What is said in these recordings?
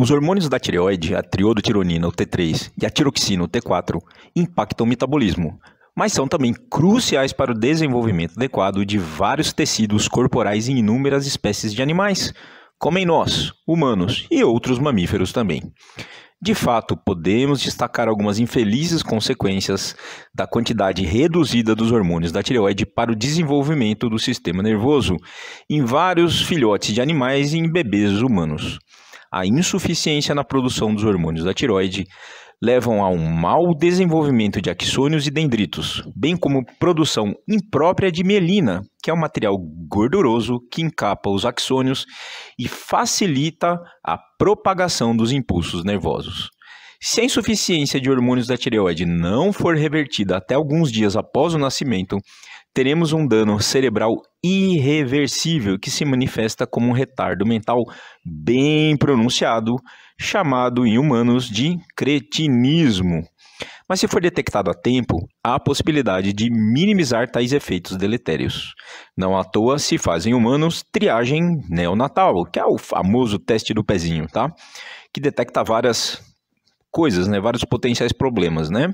Os hormônios da tireoide, a triodotironina, o T3, e a tiroxina, o T4, impactam o metabolismo, mas são também cruciais para o desenvolvimento adequado de vários tecidos corporais em inúmeras espécies de animais, como em nós, humanos e outros mamíferos também. De fato, podemos destacar algumas infelizes consequências da quantidade reduzida dos hormônios da tireoide para o desenvolvimento do sistema nervoso em vários filhotes de animais e em bebês humanos a insuficiência na produção dos hormônios da tiroide levam a um mau desenvolvimento de axônios e dendritos, bem como produção imprópria de mielina, que é um material gorduroso que encapa os axônios e facilita a propagação dos impulsos nervosos. Se a insuficiência de hormônios da tireoide não for revertida até alguns dias após o nascimento, teremos um dano cerebral irreversível que se manifesta como um retardo mental bem pronunciado, chamado em humanos de cretinismo. Mas se for detectado a tempo, há a possibilidade de minimizar tais efeitos deletérios. Não à toa se faz em humanos triagem neonatal, que é o famoso teste do pezinho, tá? Que detecta várias coisas, né? Vários potenciais problemas, né?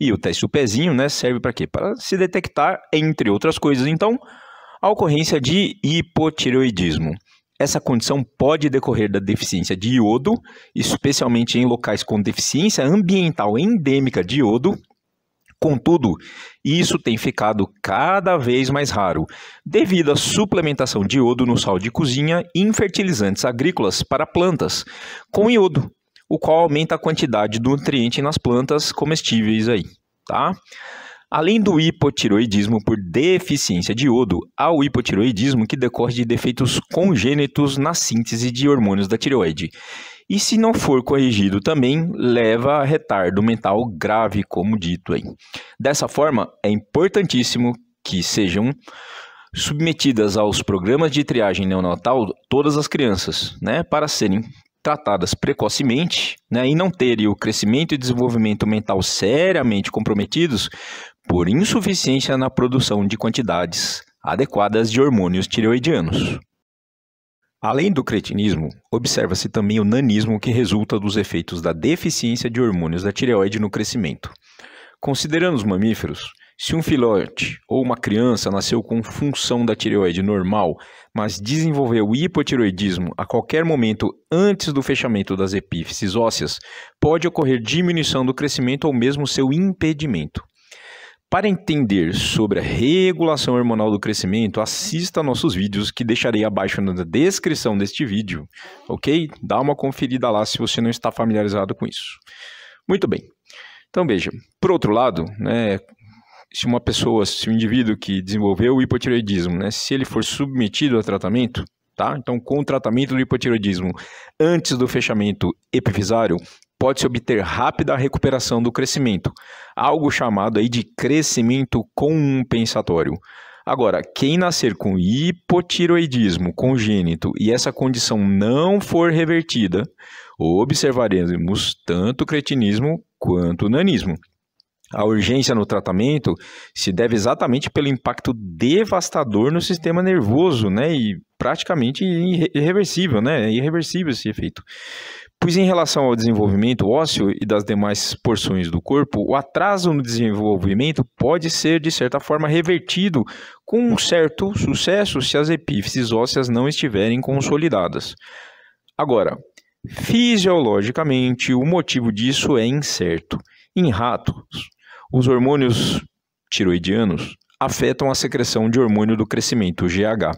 E o teste do pezinho, né, serve para quê? Para se detectar, entre outras coisas, então, a ocorrência de hipotireoidismo. Essa condição pode decorrer da deficiência de iodo, especialmente em locais com deficiência ambiental endêmica de iodo. Contudo, isso tem ficado cada vez mais raro, devido à suplementação de iodo no sal de cozinha e fertilizantes agrícolas para plantas com iodo, o qual aumenta a quantidade do nutriente nas plantas comestíveis aí, tá? Além do hipotiroidismo por deficiência de iodo, há o hipotiroidismo que decorre de defeitos congênitos na síntese de hormônios da tireoide. E se não for corrigido também, leva a retardo mental grave, como dito aí. Dessa forma, é importantíssimo que sejam submetidas aos programas de triagem neonatal todas as crianças, né, para serem tratadas precocemente né, e não terem o crescimento e desenvolvimento mental seriamente comprometidos por insuficiência na produção de quantidades adequadas de hormônios tireoidianos. Além do cretinismo, observa-se também o nanismo que resulta dos efeitos da deficiência de hormônios da tireoide no crescimento. Considerando os mamíferos, se um filhote ou uma criança nasceu com função da tireoide normal, mas desenvolveu hipotireoidismo a qualquer momento antes do fechamento das epífises ósseas, pode ocorrer diminuição do crescimento ou mesmo seu impedimento. Para entender sobre a regulação hormonal do crescimento, assista nossos vídeos que deixarei abaixo na descrição deste vídeo, ok? Dá uma conferida lá se você não está familiarizado com isso. Muito bem. Então veja, por outro lado, né, se uma pessoa, se um indivíduo que desenvolveu o hipotireoidismo, né, se ele for submetido a tratamento, tá? Então, com o tratamento do hipotireoidismo antes do fechamento epifisário, pode-se obter rápida recuperação do crescimento, algo chamado aí de crescimento compensatório. Agora, quem nascer com hipotiroidismo congênito e essa condição não for revertida, observaremos tanto cretinismo quanto nanismo. A urgência no tratamento se deve exatamente pelo impacto devastador no sistema nervoso, né? E praticamente irreversível, né? É irreversível esse efeito. Pois em relação ao desenvolvimento ósseo e das demais porções do corpo, o atraso no desenvolvimento pode ser, de certa forma, revertido com um certo sucesso se as epífises ósseas não estiverem consolidadas. Agora, fisiologicamente, o motivo disso é incerto. Em ratos, os hormônios tiroidianos afetam a secreção de hormônio do crescimento, o GH.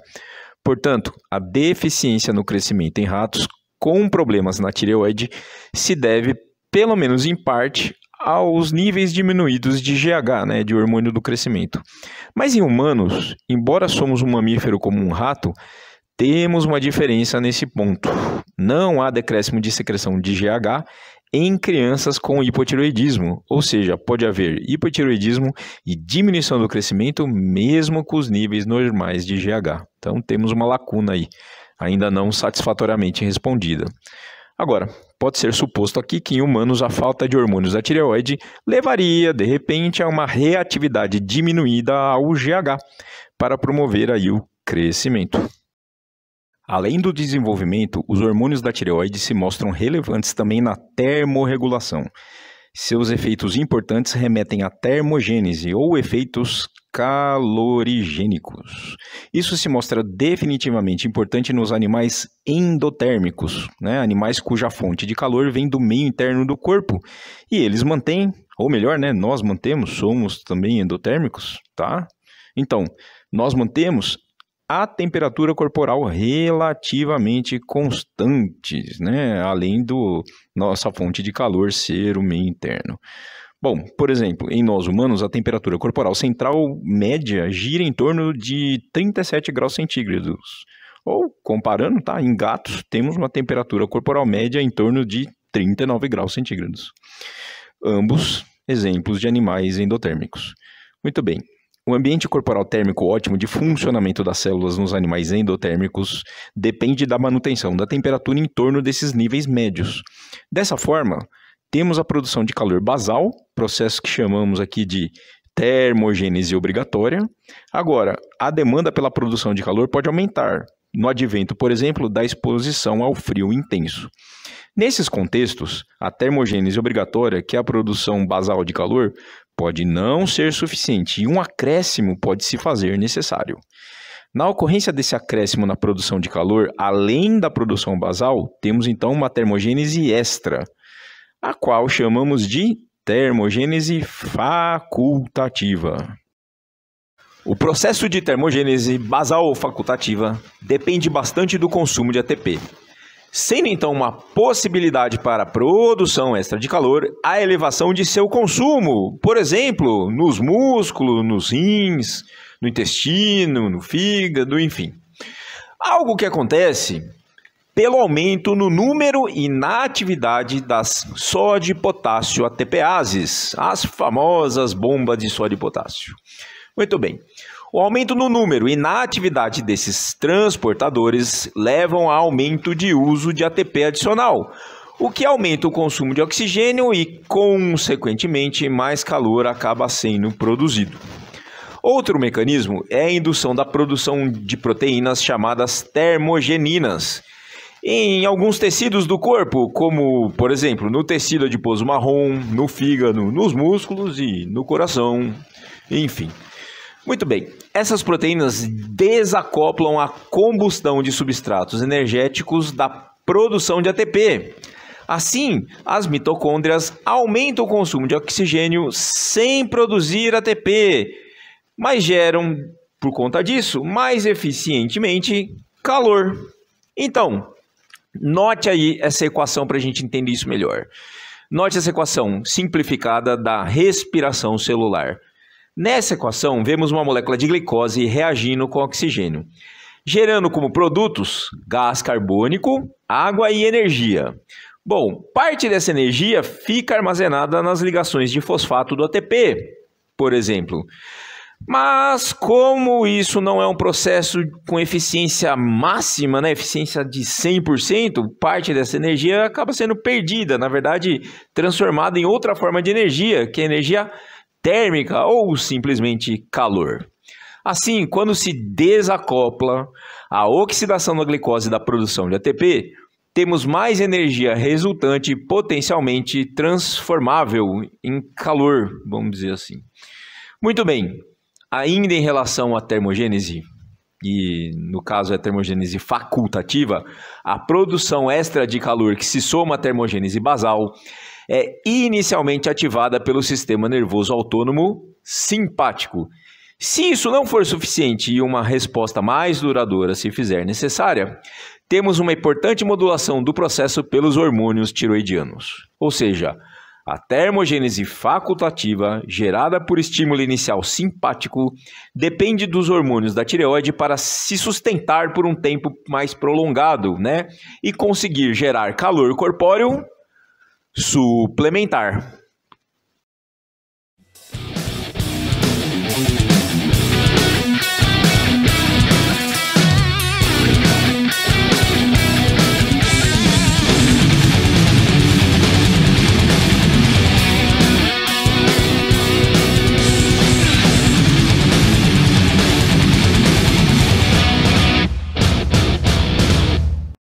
Portanto, a deficiência no crescimento em ratos com problemas na tireoide se deve, pelo menos em parte, aos níveis diminuídos de GH, né, de hormônio do crescimento. Mas em humanos, embora somos um mamífero como um rato, temos uma diferença nesse ponto. Não há decréscimo de secreção de GH em crianças com hipotiroidismo, ou seja, pode haver hipotiroidismo e diminuição do crescimento mesmo com os níveis normais de GH. Então temos uma lacuna aí, ainda não satisfatoriamente respondida. Agora, pode ser suposto aqui que em humanos a falta de hormônios da tireoide levaria, de repente, a uma reatividade diminuída ao GH para promover aí o crescimento. Além do desenvolvimento, os hormônios da tireoide se mostram relevantes também na termorregulação. Seus efeitos importantes remetem à termogênese ou efeitos calorigênicos. Isso se mostra definitivamente importante nos animais endotérmicos, né? animais cuja fonte de calor vem do meio interno do corpo e eles mantêm, ou melhor, né? nós mantemos, somos também endotérmicos, tá? Então, nós mantemos a temperatura corporal relativamente constantes, né? além do nossa fonte de calor ser o meio interno. Bom, por exemplo, em nós humanos, a temperatura corporal central média gira em torno de 37 graus centígrados. Ou, comparando, tá? em gatos, temos uma temperatura corporal média em torno de 39 graus centígrados. Ambos exemplos de animais endotérmicos. Muito bem, o ambiente corporal térmico ótimo de funcionamento das células nos animais endotérmicos depende da manutenção da temperatura em torno desses níveis médios. Dessa forma, temos a produção de calor basal, processo que chamamos aqui de termogênese obrigatória. Agora, a demanda pela produção de calor pode aumentar no advento, por exemplo, da exposição ao frio intenso. Nesses contextos, a termogênese obrigatória, que é a produção basal de calor, pode não ser suficiente e um acréscimo pode se fazer necessário. Na ocorrência desse acréscimo na produção de calor, além da produção basal, temos então uma termogênese extra, a qual chamamos de termogênese facultativa. O processo de termogênese basal ou facultativa depende bastante do consumo de ATP, sendo então uma possibilidade para produção extra de calor a elevação de seu consumo, por exemplo, nos músculos, nos rins, no intestino, no fígado, enfim. Algo que acontece pelo aumento no número e na atividade das sódio-potássio ATPases, as famosas bombas de sódio-potássio. Muito bem. O aumento no número e na atividade desses transportadores levam a aumento de uso de ATP adicional, o que aumenta o consumo de oxigênio e, consequentemente, mais calor acaba sendo produzido. Outro mecanismo é a indução da produção de proteínas chamadas termogeninas. Em alguns tecidos do corpo, como por exemplo no tecido adiposo marrom, no fígado, nos músculos e no coração, enfim. Muito bem. Essas proteínas desacoplam a combustão de substratos energéticos da produção de ATP. Assim, as mitocôndrias aumentam o consumo de oxigênio sem produzir ATP, mas geram, por conta disso, mais eficientemente calor. Então, note aí essa equação para a gente entender isso melhor. Note essa equação simplificada da respiração celular. Nessa equação, vemos uma molécula de glicose reagindo com oxigênio, gerando como produtos gás carbônico, água e energia. Bom, parte dessa energia fica armazenada nas ligações de fosfato do ATP, por exemplo. Mas como isso não é um processo com eficiência máxima, né, eficiência de 100%, parte dessa energia acaba sendo perdida, na verdade, transformada em outra forma de energia, que é a energia térmica ou simplesmente calor. Assim, quando se desacopla a oxidação da glicose da produção de ATP, temos mais energia resultante potencialmente transformável em calor, vamos dizer assim. Muito bem, ainda em relação à termogênese, e no caso é a termogênese facultativa, a produção extra de calor que se soma à termogênese basal é inicialmente ativada pelo sistema nervoso autônomo simpático. Se isso não for suficiente e uma resposta mais duradoura se fizer necessária, temos uma importante modulação do processo pelos hormônios tiroidianos. Ou seja, a termogênese facultativa, gerada por estímulo inicial simpático, depende dos hormônios da tireoide para se sustentar por um tempo mais prolongado, né? E conseguir gerar calor corpóreo suplementar.